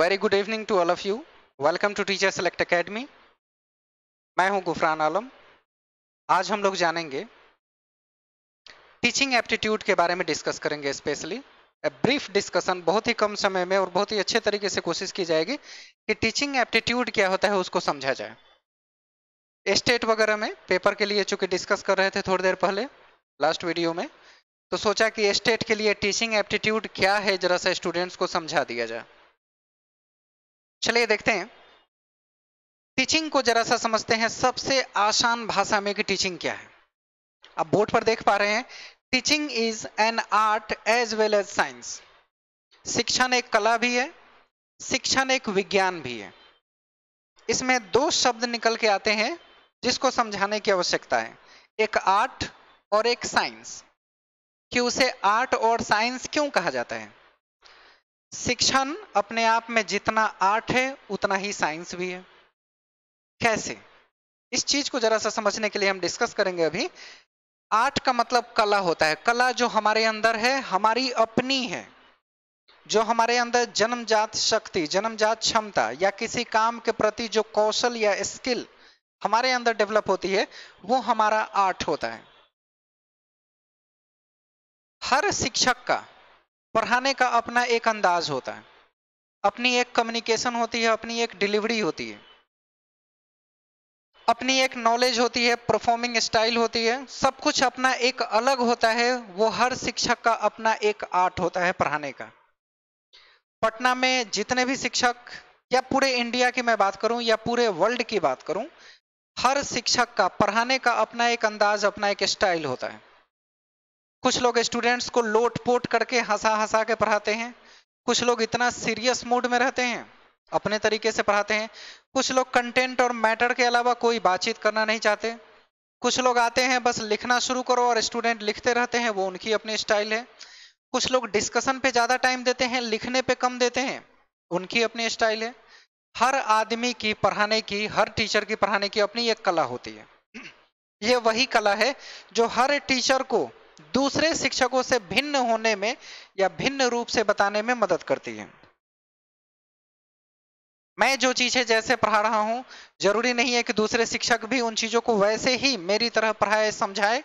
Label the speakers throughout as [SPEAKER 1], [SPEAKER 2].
[SPEAKER 1] very good evening to all of you welcome to teacher select academy मैं हूं गुफरान आलम आज हम लोग जानेंगे टीचिंग एप्टीट्यूड के बारे में डिस्कस करेंगे स्पेशली ब्रीफ डिस्कशन बहुत ही कम समय में और बहुत ही अच्छे तरीके से कोशिश की जाएगी कि टीचिंग एप्टीट्यूड क्या होता है उसको समझा जाए स्टेट वगैरह में पेपर के लिए चूंकि डिस्कस कर रहे थे थोड़ी देर पहले लास्ट वीडियो में तो सोचा कि स्टेट के लिए टीचिंग एप्टीट्यूड क्या है जरा सा स्टूडेंट्स को समझा दिया जाए चलिए देखते हैं टीचिंग को जरा सा समझते हैं सबसे आसान भाषा में कि टीचिंग क्या है आप बोर्ड पर देख पा रहे हैं teaching is an art as well as science शिक्षण एक कला भी है शिक्षण एक विज्ञान भी है इसमें दो शब्द निकल के आते हैं जिसको समझाने की आवश्यकता है एक आर्ट और एक साइंस कि उसे आर्ट और साइंस क्यों कहा जाता है शिक्षण अपने आप में जितना आर्ट है उतना ही साइंस भी है कैसे इस चीज को जरा सा समझने के लिए हम डिस्कस करेंगे अभी आर्ट का मतलब कला होता है कला जो हमारे अंदर है हमारी अपनी है जो हमारे अंदर जन्मजात शक्ति जन्मजात क्षमता या किसी काम के प्रति जो कौशल या स्किल हमारे अंदर डेवलप होती है वो हमारा आर्ट होता है हर शिक्षक का पढ़ाने का अपना एक अंदाज होता है अपनी एक कम्युनिकेशन होती है अपनी एक डिलीवरी होती है अपनी एक नॉलेज होती है परफॉर्मिंग स्टाइल होती है सब कुछ अपना एक अलग होता है वो हर शिक्षक का अपना एक आर्ट होता है पढ़ाने का पटना में जितने भी शिक्षक या पूरे इंडिया की मैं बात करूं या पूरे वर्ल्ड की बात करूं हर शिक्षक का पढ़ाने का अपना एक अंदाज अपना एक स्टाइल होता है कुछ लोग स्टूडेंट्स को लोट पोट करके हंसा हंसा के पढ़ाते हैं कुछ लोग इतना सीरियस मूड में रहते हैं अपने तरीके से पढ़ाते हैं कुछ लोग कंटेंट और मैटर के अलावा कोई बातचीत करना नहीं चाहते कुछ लोग आते हैं बस लिखना शुरू करो और स्टूडेंट लिखते रहते हैं वो उनकी अपनी स्टाइल है कुछ लोग डिस्कशन पे ज़्यादा टाइम देते हैं लिखने पे कम देते हैं उनकी अपनी स्टाइल है हर आदमी की पढ़ाने की हर टीचर की पढ़ाने की अपनी एक कला होती है ये वही कला है जो हर टीचर को दूसरे शिक्षकों से भिन्न होने में या भिन्न रूप से बताने में मदद करती है मैं जो चीजें जैसे पढ़ा रहा हूं जरूरी नहीं है कि दूसरे शिक्षक भी उन चीजों को वैसे ही मेरी तरह पढ़ाए समझाए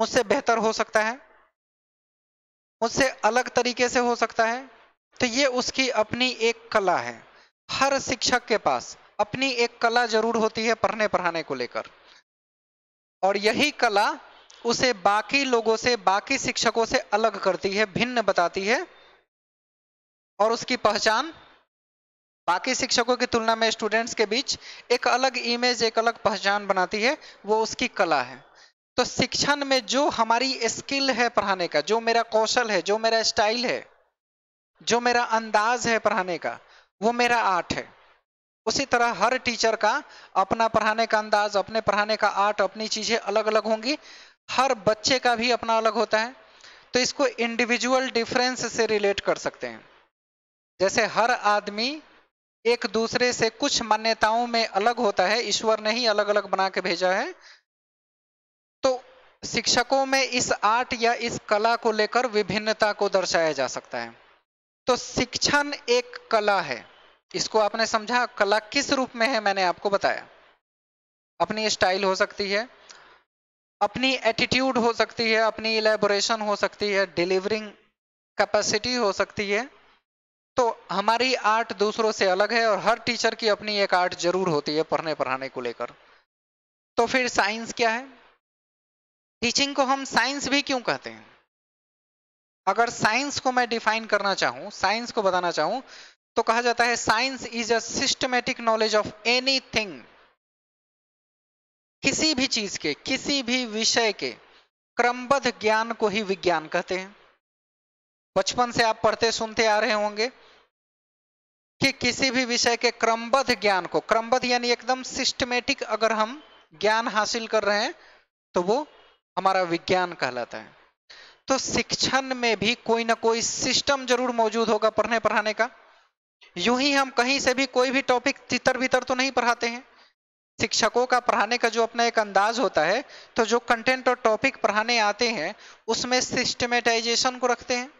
[SPEAKER 1] मुझसे बेहतर हो सकता है मुझसे अलग तरीके से हो सकता है तो ये उसकी अपनी एक कला है हर शिक्षक के पास अपनी एक कला जरूर होती है पढ़ने पढ़ाने को लेकर और यही कला उसे बाकी लोगों से बाकी शिक्षकों से अलग करती है भिन्न बताती है और उसकी पहचान बाकी शिक्षकों की तुलना में स्टूडेंट्स के बीच एक अलग इमेज एक अलग पहचान बनाती है वो उसकी कला है तो शिक्षण में जो हमारी स्किल है पढ़ाने का जो मेरा कौशल है जो मेरा स्टाइल है जो मेरा अंदाज है पढ़ाने का वो मेरा आर्ट है उसी तरह हर टीचर का अपना पढ़ाने का अंदाज अपने पढ़ाने का आर्ट अपनी चीजें अलग अलग होंगी हर बच्चे का भी अपना अलग होता है तो इसको इंडिविजुअल डिफरेंस से रिलेट कर सकते हैं जैसे हर आदमी एक दूसरे से कुछ मान्यताओं में अलग होता है ईश्वर ने ही अलग अलग बना के भेजा है तो शिक्षकों में इस आर्ट या इस कला को लेकर विभिन्नता को दर्शाया जा सकता है तो शिक्षण एक कला है इसको आपने समझा कला किस रूप में है मैंने आपको बताया अपनी स्टाइल हो सकती है अपनी एटीट्यूड हो सकती है अपनी इलेबोरेशन हो सकती है डिलीवरिंग कैपेसिटी हो सकती है तो हमारी आर्ट दूसरों से अलग है और हर टीचर की अपनी एक आर्ट जरूर होती है पढ़ने पढ़ाने को लेकर तो फिर साइंस क्या है टीचिंग को हम साइंस भी क्यों कहते हैं अगर साइंस को मैं डिफाइन करना चाहूं साइंस को बताना चाहूं तो कहा जाता है science is a systematic knowledge of anything किसी भी चीज के किसी भी विषय के क्रमबद्ध ज्ञान को ही विज्ञान कहते हैं बचपन से आप पढ़ते सुनते आ रहे होंगे कि किसी भी विषय के क्रमबद्ध ज्ञान को क्रमबद्ध यानी एकदम सिस्टमेटिक अगर हम ज्ञान हासिल कर रहे हैं तो वो हमारा विज्ञान कहलाता है तो शिक्षण में भी कोई ना कोई सिस्टम जरूर मौजूद होगा पढ़ने पढ़ाने का यूं ही हम कहीं से भी कोई भी टॉपिक तितर बितर तो नहीं पढ़ाते हैं शिक्षकों का पढ़ाने का जो अपना एक अंदाज होता है तो जो कंटेंट और टॉपिक पढ़ाने आते हैं उसमें सिस्टमेटाइजेशन को रखते हैं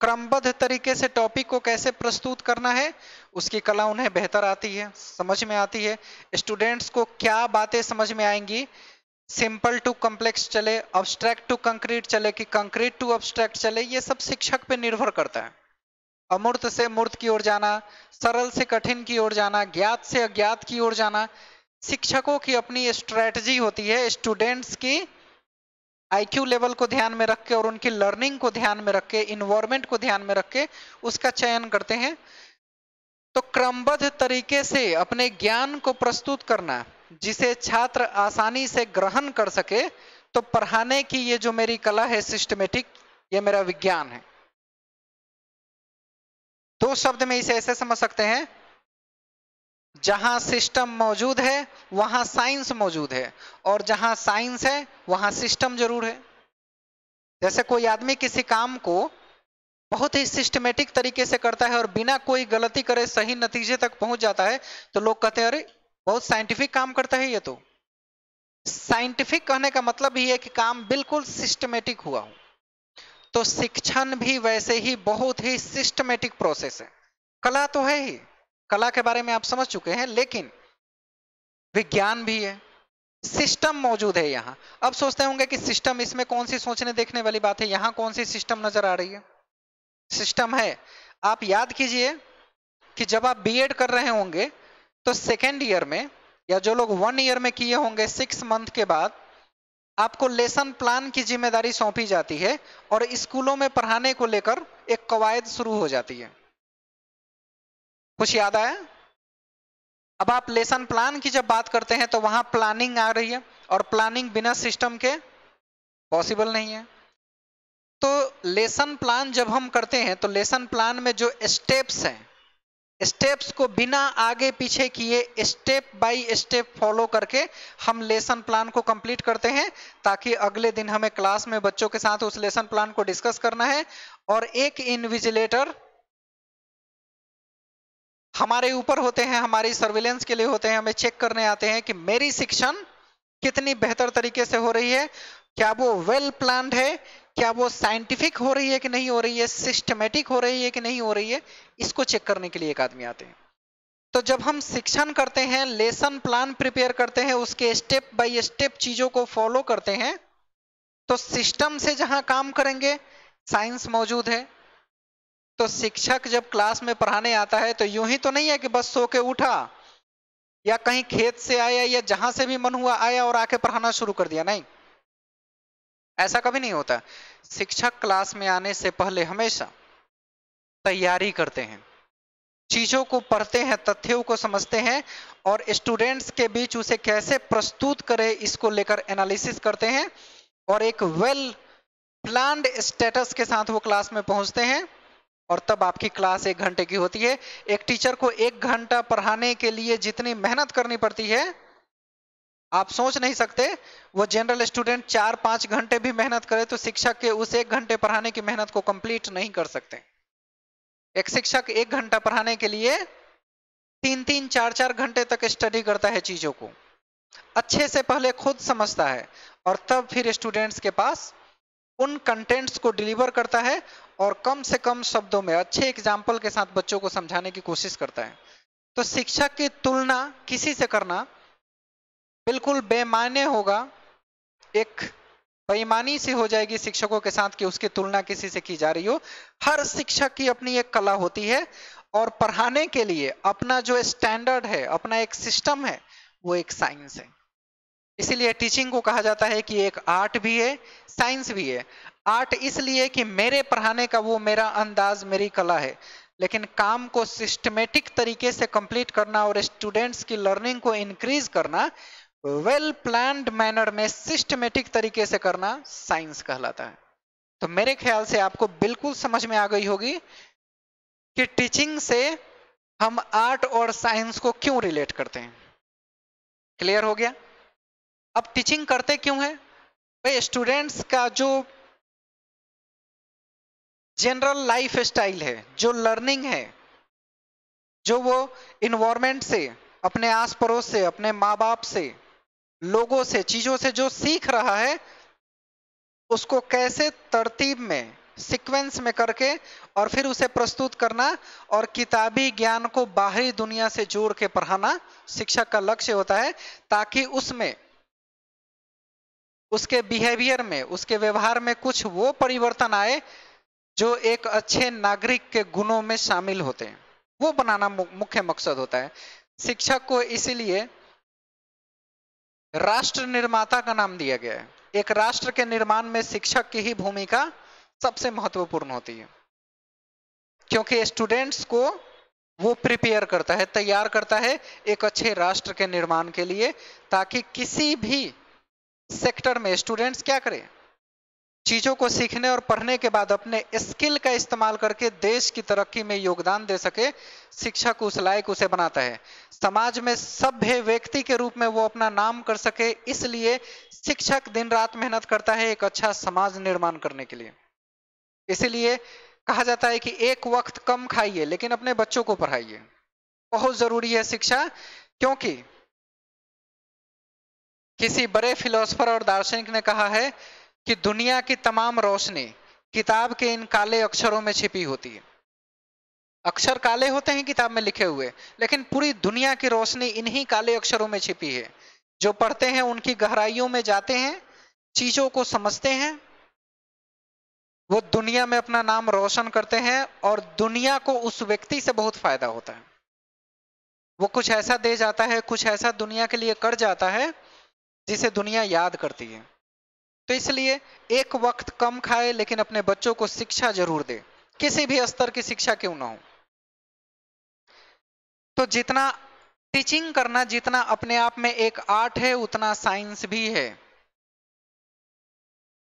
[SPEAKER 1] क्रमबद्ध तरीके से टॉपिक को कैसे प्रस्तुत करना है उसकी कला उन्हें बेहतर आती है समझ में आती है स्टूडेंट्स को क्या बातें समझ में आएंगी सिंपल टू कॉम्प्लेक्स चले अब्स्ट्रैक्ट टू कंक्रीट चले कि कंक्रीट टू अब्सट्रैक्ट चले ये सब शिक्षक पे निर्भर करता है अमूर्त से मूर्त की ओर जाना सरल से कठिन की ओर जाना ज्ञात से अज्ञात की ओर जाना शिक्षकों की अपनी स्ट्रेटजी होती है स्टूडेंट्स की आईक्यू लेवल को ध्यान में रख के और उनकी लर्निंग को ध्यान में रख के इन्वायरमेंट को ध्यान में रख के उसका चयन करते हैं तो क्रमबद्ध तरीके से अपने ज्ञान को प्रस्तुत करना जिसे छात्र आसानी से ग्रहण कर सके तो पढ़ाने की ये जो मेरी कला है सिस्टमेटिक ये मेरा विज्ञान है दो शब्द में इसे ऐसे समझ सकते हैं जहां सिस्टम मौजूद है वहां साइंस मौजूद है और जहां साइंस है वहां सिस्टम जरूर है जैसे कोई आदमी किसी काम को बहुत ही सिस्टमेटिक तरीके से करता है और बिना कोई गलती करे सही नतीजे तक पहुंच जाता है तो लोग कहते हैं अरे बहुत साइंटिफिक काम करता है ये तो साइंटिफिक कहने का मतलब ही है कि काम बिल्कुल सिस्टमेटिक हुआ हूं तो शिक्षण भी वैसे ही बहुत ही सिस्टमेटिक प्रोसेस है कला तो है ही कला के बारे में आप समझ चुके हैं लेकिन विज्ञान भी है सिस्टम मौजूद है यहां अब सोचते होंगे कि सिस्टम इसमें कौन सी सोचने देखने वाली बात है यहां कौन सी सिस्टम नजर आ रही है सिस्टम है आप याद कीजिए कि जब आप बीएड कर रहे होंगे तो सेकेंड ईयर में या जो लोग वन ईयर में किए होंगे सिक्स मंथ के बाद आपको लेसन प्लान की जिम्मेदारी सौंपी जाती है और स्कूलों में पढ़ाने को लेकर एक कवायद शुरू हो जाती है कुछ याद आया अब आप लेसन प्लान की जब बात करते हैं तो वहां प्लानिंग आ रही है और प्लानिंग बिना सिस्टम के पॉसिबल नहीं है तो लेसन प्लान जब हम करते हैं तो लेसन प्लान में जो स्टेप्स हैं स्टेप्स को बिना आगे पीछे किए स्टेप बाय स्टेप फॉलो करके हम लेसन प्लान को कंप्लीट करते हैं ताकि अगले दिन हमें क्लास में बच्चों के साथ उस लेसन प्लान को डिस्कस करना है और एक इनविजिलेटर हमारे ऊपर होते हैं हमारी सर्विलेंस के लिए होते हैं हमें चेक करने आते हैं कि मेरी शिक्षण कितनी बेहतर तरीके से हो रही है क्या वो वेल well प्लान है क्या वो साइंटिफिक हो रही है कि नहीं हो रही है सिस्टमेटिक हो रही है कि नहीं हो रही है इसको चेक करने के लिए एक आदमी आते हैं तो जब हम शिक्षण करते हैं लेसन प्लान प्रिपेयर करते हैं उसके स्टेप बाय स्टेप चीजों को फॉलो करते हैं तो सिस्टम से जहां काम करेंगे साइंस मौजूद है तो शिक्षक जब क्लास में पढ़ाने आता है तो यूं ही तो नहीं है कि बस सो के उठा या कहीं खेत से आया या जहां से भी मन हुआ आया और आके पढ़ाना शुरू कर दिया नहीं ऐसा कभी नहीं होता शिक्षक क्लास में आने से पहले हमेशा तैयारी करते हैं चीजों को पढ़ते हैं तथ्यों को समझते हैं और स्टूडेंट्स के बीच उसे कैसे प्रस्तुत करें इसको लेकर एनालिसिस करते हैं और एक वेल प्लान्ड स्टेटस के साथ वो क्लास में पहुंचते हैं और तब आपकी क्लास एक घंटे की होती है एक टीचर को एक घंटा पढ़ाने के लिए जितनी मेहनत करनी पड़ती है आप सोच नहीं सकते वो जनरल स्टूडेंट चार पांच घंटे भी मेहनत करे तो शिक्षक के उस एक घंटे पढ़ाने की मेहनत को कंप्लीट नहीं कर सकते एक शिक्षक एक घंटा पढ़ाने के लिए तीन तीन चार चार घंटे तक स्टडी करता है चीजों को अच्छे से पहले खुद समझता है और तब फिर स्टूडेंट्स के पास उन कंटेंट्स को डिलीवर करता है और कम से कम शब्दों में अच्छे एग्जाम्पल के साथ बच्चों को समझाने की कोशिश करता है तो शिक्षक की तुलना किसी से करना बिल्कुल बेमाने होगा एक बेईमानी से हो जाएगी शिक्षकों के साथ कि उसकी तुलना किसी से की जा रही हो हर शिक्षक की अपनी एक कला होती है और पढ़ाने के लिए अपना जो स्टैंडर्ड है अपना एक सिस्टम है वो एक साइंस है इसीलिए टीचिंग को कहा जाता है कि एक आर्ट भी है साइंस भी है आर्ट इसलिए कि मेरे पढ़ाने का वो मेरा अंदाज मेरी कला है लेकिन काम को सिस्टमेटिक तरीके से कंप्लीट करना और स्टूडेंट्स की लर्निंग को इंक्रीज करना वेल प्लान मैनर में सिस्टमेटिक तरीके से करना साइंस कहलाता है तो मेरे ख्याल से आपको बिल्कुल समझ में आ गई होगी कि टीचिंग से हम आर्ट और साइंस को क्यों रिलेट करते हैं क्लियर हो गया अब टीचिंग करते क्यों है भाई स्टूडेंट्स का जो जनरल लाइफ स्टाइल है जो लर्निंग है जो वो इन्वायरमेंट से अपने आस पड़ोस से अपने माँ बाप से लोगों से चीजों से जो सीख रहा है उसको कैसे तरतीब में सीक्वेंस में करके और फिर उसे प्रस्तुत करना और किताबी ज्ञान को बाहरी दुनिया से जोड़ के पढ़ाना शिक्षक का लक्ष्य होता है ताकि उसमें उसके बिहेवियर में उसके व्यवहार में कुछ वो परिवर्तन आए जो एक अच्छे नागरिक के गुणों में शामिल होते हैं वो बनाना मुख्य मकसद होता है शिक्षक को इसीलिए राष्ट्र निर्माता का नाम दिया गया है एक राष्ट्र के निर्माण में शिक्षक की ही भूमिका सबसे महत्वपूर्ण होती है क्योंकि स्टूडेंट्स को वो प्रिपेयर करता है तैयार करता है एक अच्छे राष्ट्र के निर्माण के लिए ताकि किसी भी सेक्टर में स्टूडेंट्स क्या करें चीजों को सीखने और पढ़ने के बाद अपने स्किल का इस्तेमाल करके देश की तरक्की में योगदान दे सके शिक्षक उस लायक उसे बनाता है समाज में सभ्य व्यक्ति के रूप में वो अपना नाम कर सके इसलिए शिक्षक दिन रात मेहनत करता है एक अच्छा समाज निर्माण करने के लिए इसलिए कहा जाता है कि एक वक्त कम खाइए लेकिन अपने बच्चों को पढ़ाइए बहुत जरूरी है शिक्षा क्योंकि किसी बड़े फिलोसफर और दार्शनिक ने कहा है कि दुनिया की तमाम रोशनी किताब के इन काले अक्षरों में छिपी होती है अक्षर काले होते हैं किताब में लिखे हुए लेकिन पूरी दुनिया की रोशनी इन्हीं काले अक्षरों में छिपी है जो पढ़ते हैं उनकी गहराइयों में जाते हैं चीजों को समझते हैं वो दुनिया में अपना नाम रोशन करते हैं और दुनिया को उस व्यक्ति से बहुत फायदा होता है वो कुछ ऐसा दे जाता है कुछ ऐसा दुनिया के लिए कर जाता है जिसे दुनिया याद करती है तो इसलिए एक वक्त कम खाए लेकिन अपने बच्चों को शिक्षा जरूर दे किसी भी स्तर की शिक्षा क्यों ना हो तो जितना टीचिंग करना जितना अपने आप में एक आर्ट है उतना साइंस भी है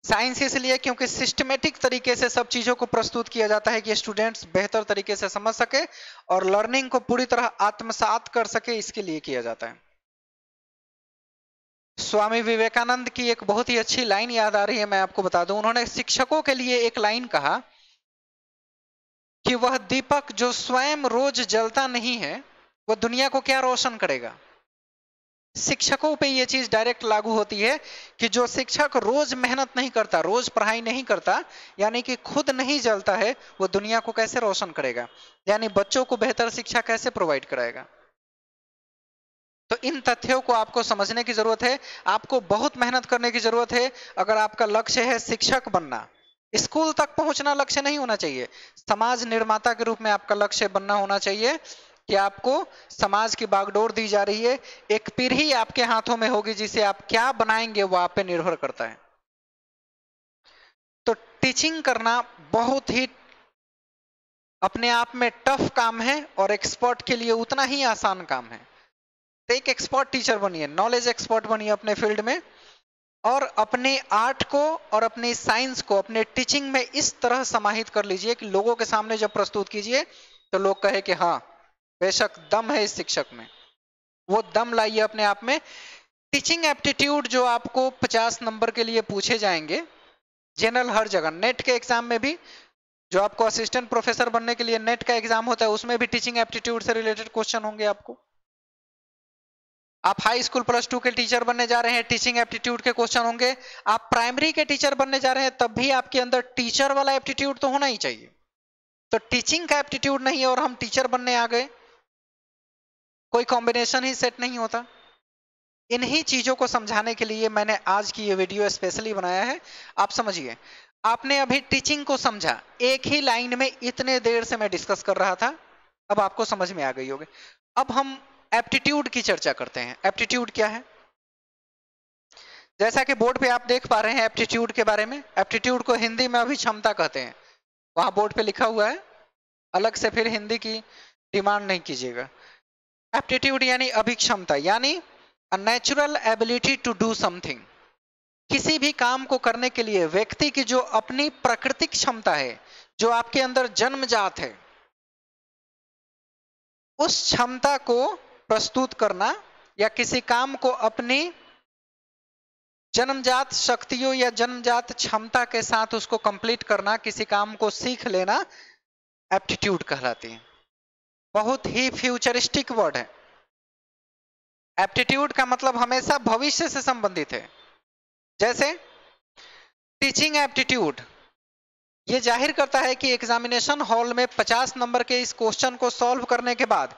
[SPEAKER 1] साइंस इसलिए क्योंकि सिस्टमेटिक तरीके से सब चीजों को प्रस्तुत किया जाता है कि स्टूडेंट्स बेहतर तरीके से समझ सके और लर्निंग को पूरी तरह आत्मसात कर सके इसके लिए किया जाता है स्वामी विवेकानंद की एक बहुत ही अच्छी लाइन याद आ रही है मैं आपको बता दूं उन्होंने शिक्षकों के लिए एक लाइन कहा कि वह दीपक जो स्वयं रोज जलता नहीं है वह दुनिया को क्या रोशन करेगा शिक्षकों पे यह चीज डायरेक्ट लागू होती है कि जो शिक्षक रोज मेहनत नहीं करता रोज पढ़ाई नहीं करता यानी कि खुद नहीं जलता है वो दुनिया को कैसे रोशन करेगा यानी बच्चों को बेहतर शिक्षा कैसे प्रोवाइड कराएगा तो इन तथ्यों को आपको समझने की जरूरत है आपको बहुत मेहनत करने की जरूरत है अगर आपका लक्ष्य है शिक्षक बनना स्कूल तक पहुंचना लक्ष्य नहीं होना चाहिए समाज निर्माता के रूप में आपका लक्ष्य बनना होना चाहिए कि आपको समाज की बागडोर दी जा रही है एक पीढ़ी आपके हाथों में होगी जिसे आप क्या बनाएंगे वो आप पे निर्भर करता है तो टीचिंग करना बहुत ही अपने आप में टफ काम है और एक्सपर्ट के लिए उतना ही आसान काम है तो एक एक्सपर्ट टीचर बनिए नॉलेज एक्सपर्ट बनिए अपने फील्ड में और अपने आर्ट को और अपने साइंस को अपने टीचिंग में इस तरह समाहित कर लीजिए कि लोगों के सामने जब प्रस्तुत कीजिए तो लोग कहे कि हाँ बेशक दम है इस शिक्षक में वो दम लाइए अपने आप में टीचिंग एप्टीट्यूड जो आपको 50 नंबर के लिए पूछे जाएंगे जनरल हर जगह नेट के एग्जाम में भी जो आपको असिस्टेंट प्रोफेसर बनने के लिए नेट का एग्जाम होता है उसमें भी टीचिंग एप्टीट्यूड से रिलेटेड क्वेश्चन होंगे आपको आप हाई स्कूल प्लस टू के टीचर बनने जा रहे हैं टीचिंग एप्टीट्यूड के क्वेश्चन होंगे आप प्राइमरी के टीचर बनने जा रहे हैं तब भी आपके अंदर टीचर वाला एप्टीट्यूड तो होना ही चाहिए तो टीचिंग का एप्टीट्यूड नहीं है और हम टीचर बनने आ गए कोई कॉम्बिनेशन ही सेट नहीं होता इन्हीं चीजों को समझाने के लिए मैंने आज की ये वीडियो स्पेशली बनाया है आप समझिए आपने अभी टीचिंग को समझा एक ही लाइन में इतने देर से मैं डिस्कस कर रहा था अब आपको समझ में आ गई होगी अब हम एप्टीट्यूड की चर्चा करते हैं एप्टीट्यूड क्या है जैसा कि बोर्ड पे आप देख पा रहे हैं एप्टीट्यूड के बारे में एप्टीट्यूड को हिंदी में अभी क्षमता कहते हैं वहां बोर्ड पे लिखा हुआ है अलग से फिर हिंदी की डिमांड नहीं कीजिएगा एप्टीट्यूड यानी अभिक्षमता यानी a natural ability to do something किसी भी काम को करने के लिए व्यक्ति की जो अपनी प्राकृतिक क्षमता है जो आपके अंदर जन्मजात है उस क्षमता को प्रस्तुत करना या किसी काम को अपनी जन्मजात शक्तियों या जन्मजात क्षमता के साथ उसको कंप्लीट करना किसी काम को सीख लेना एप्टीट्यूड कहलाती है बहुत ही फ्यूचरिस्टिक वर्ड है एप्टीट्यूड का मतलब हमेशा भविष्य से संबंधित है जैसे टीचिंग एप्टीट्यूड ये जाहिर करता है कि एग्जामिनेशन हॉल में 50 नंबर के इस क्वेश्चन को सॉल्व करने के बाद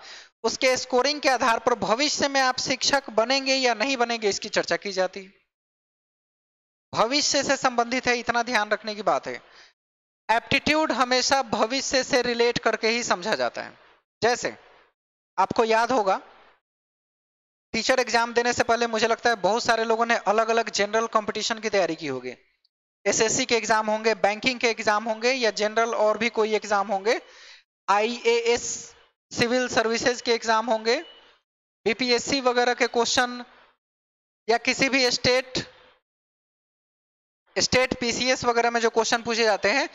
[SPEAKER 1] उसके स्कोरिंग के आधार पर भविष्य में आप शिक्षक बनेंगे या नहीं बनेंगे इसकी चर्चा की जाती भविष्य से संबंधित है इतना ध्यान रखने की बात है एप्टीट्यूड हमेशा भविष्य से रिलेट करके ही समझा जाता है जैसे आपको याद होगा टीचर एग्जाम देने से पहले मुझे लगता है बहुत सारे लोगों ने अलग अलग जनरल कंपटीशन की तैयारी की होगी एसएससी के एग्जाम होंगे बैंकिंग के एग्जाम होंगे या जनरल और भी कोई एग्जाम होंगे आईएएस सिविल सर्विसेज के एग्जाम होंगे बीपीएससी वगैरह के क्वेश्चन या किसी भी स्टेट स्टेट पीसीएस वगैरह में जो क्वेश्चन पूछे जाते हैं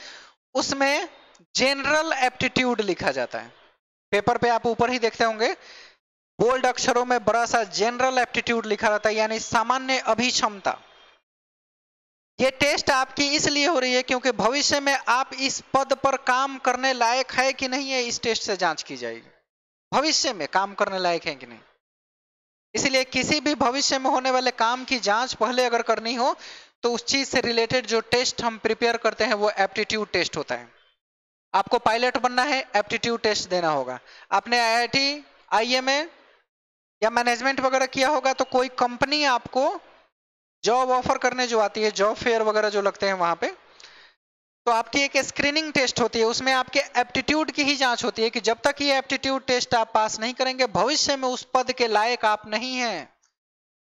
[SPEAKER 1] उसमें जनरल एप्टीट्यूड लिखा जाता है पेपर पे आप ऊपर ही देखते होंगे बोल्ड अक्षरों में बड़ा सा जनरल एप्टीट्यूड लिखा रहता है यानी सामान्य अभिक्षमता ये टेस्ट आपकी इसलिए हो रही है क्योंकि भविष्य में आप इस पद पर काम करने लायक है कि नहीं है इस टेस्ट से जांच की जाएगी भविष्य में काम करने लायक है कि नहीं इसलिए किसी भी भविष्य में होने वाले काम की जांच पहले अगर करनी हो तो उस चीज से रिलेटेड जो टेस्ट हम प्रिपेयर करते हैं वो एप्टीट्यूड टेस्ट होता है आपको पायलट बनना है एप्टीट्यूड टेस्ट देना होगा आपने आई आई या मैनेजमेंट वगैरह किया होगा तो कोई कंपनी आपको जॉब ऑफर करने जो आती है जॉब फेयर वगैरह जो लगते हैं वहां पे तो आपकी एक स्क्रीनिंग टेस्ट होती है उसमें आपके एप्टीट्यूड की ही जांच होती है कि जब तक ये एप्टीट्यूड टेस्ट आप पास नहीं करेंगे भविष्य में उस पद के लायक आप नहीं हैं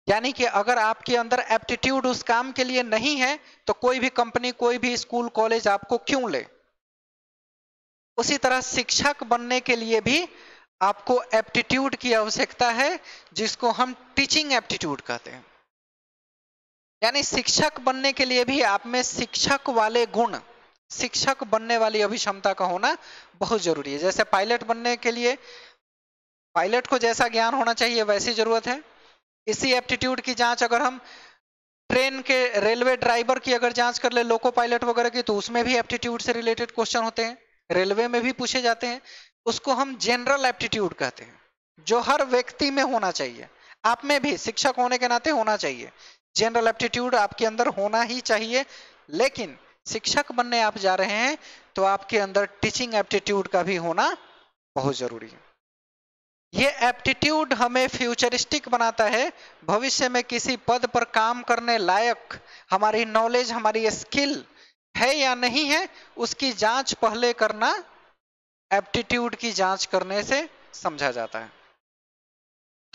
[SPEAKER 1] यानी कि अगर आपके अंदर एप्टीट्यूड उस काम के लिए नहीं है तो कोई भी कंपनी कोई भी स्कूल कॉलेज आपको क्यों ले उसी तरह शिक्षक बनने के लिए भी आपको एप्टीट्यूड की आवश्यकता है जिसको हम टीचिंग एप्टीट्यूड कहते हैं यानी शिक्षक बनने के लिए भी आप में शिक्षक वाले गुण शिक्षक बनने वाली अभिक्षमता का होना बहुत जरूरी है जैसे पायलट बनने के लिए पायलट को जैसा ज्ञान होना चाहिए वैसी जरूरत है इसी एप्टीट्यूड की जांच अगर हम ट्रेन के रेलवे ड्राइवर की अगर जांच कर ले लोको पायलट वगैरह की तो उसमें भी एप्टीट्यूड से रिलेटेड क्वेश्चन होते हैं रेलवे में भी पूछे जाते हैं उसको हम जनरल एप्टीट्यूड कहते हैं जो हर व्यक्ति में होना चाहिए आप में भी शिक्षक होने के नाते होना चाहिए जनरल एप्टीट्यूड आपके अंदर होना ही चाहिए लेकिन शिक्षक बनने आप जा रहे हैं तो आपके अंदर टीचिंग एप्टीट्यूड का भी होना बहुत जरूरी है ये एप्टीट्यूड हमें फ्यूचरिस्टिक बनाता है भविष्य में किसी पद पर काम करने लायक हमारी नॉलेज हमारी स्किल है या नहीं है उसकी जांच पहले करना एप्टीट्यूड की जांच करने से समझा जाता है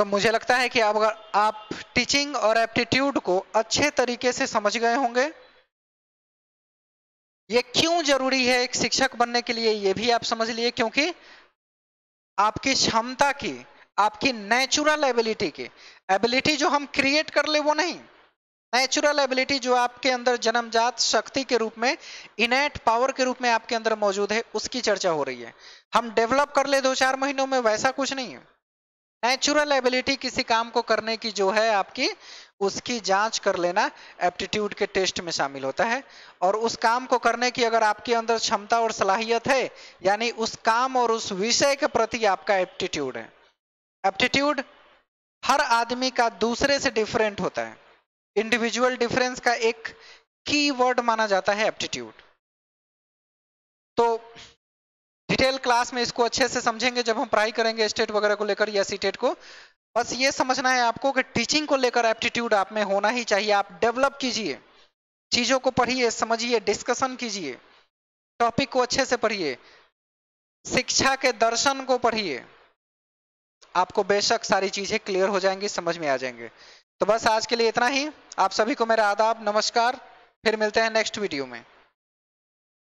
[SPEAKER 1] तो मुझे लगता है कि आप अगर आप टीचिंग और एप्टीट्यूड को अच्छे तरीके से समझ गए होंगे ये क्यों जरूरी है एक शिक्षक बनने के लिए ये भी आप समझ लिए क्योंकि आपकी क्षमता की आपकी नेचुरल एबिलिटी की एबिलिटी जो हम क्रिएट कर ले वो नहीं नेचुरल एबिलिटी जो आपके अंदर जन्मजात शक्ति के रूप में इनेट पावर के रूप में आपके अंदर मौजूद है उसकी चर्चा हो रही है हम डेवलप कर ले दो चार महीनों में वैसा कुछ नहीं है नेचुरल एबिलिटी किसी काम को करने की जो है आपकी उसकी जांच कर लेना एप्टीट्यूड के टेस्ट में शामिल होता है और उस काम को करने की अगर आपके अंदर क्षमता और सलाहियत है यानी उस काम और उस विषय के प्रति आपका एप्टीट्यूड है एप्टीट्यूड हर आदमी का दूसरे से डिफरेंट होता है इंडिविजुअल डिफरेंस का एक की वर्ड माना जाता है एप्टीट्यूड तो डिटेल क्लास में इसको अच्छे से समझेंगे जब हम पढ़ाई करेंगे स्टेट वगैरह को लेकर या सीटेट e को बस ये समझना है आपको कि टीचिंग को लेकर एप्टीट्यूड आप में होना ही चाहिए आप डेवलप कीजिए चीज़ों को पढ़िए समझिए डिस्कशन कीजिए टॉपिक को अच्छे से पढ़िए शिक्षा के दर्शन को पढ़िए आपको बेशक सारी चीज़ें क्लियर हो जाएंगी समझ में आ जाएंगे तो बस आज के लिए इतना ही आप सभी को मेरा आदाब नमस्कार फिर मिलते हैं नेक्स्ट वीडियो में